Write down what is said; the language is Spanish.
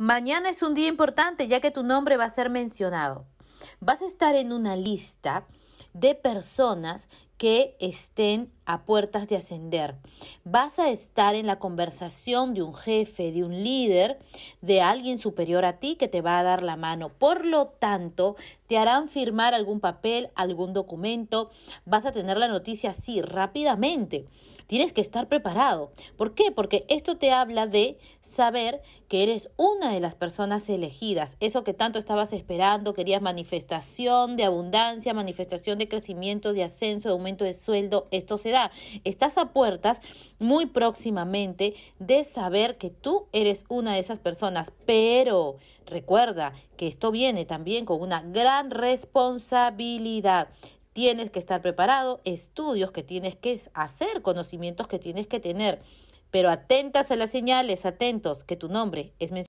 Mañana es un día importante ya que tu nombre va a ser mencionado. Vas a estar en una lista de personas que estén a puertas de ascender. Vas a estar en la conversación de un jefe, de un líder, de alguien superior a ti que te va a dar la mano. Por lo tanto, te harán firmar algún papel, algún documento. Vas a tener la noticia así rápidamente. Tienes que estar preparado. ¿Por qué? Porque esto te habla de saber que eres una de las personas elegidas. Eso que tanto estabas esperando, querías manifestación de abundancia, manifestación de crecimiento, de ascenso, de aumento de sueldo. Esto se da. Estás a puertas muy próximamente de saber que tú eres una de esas personas. Pero recuerda que esto viene también con una gran responsabilidad tienes que estar preparado, estudios que tienes que hacer, conocimientos que tienes que tener, pero atentas a las señales, atentos que tu nombre es mencionado.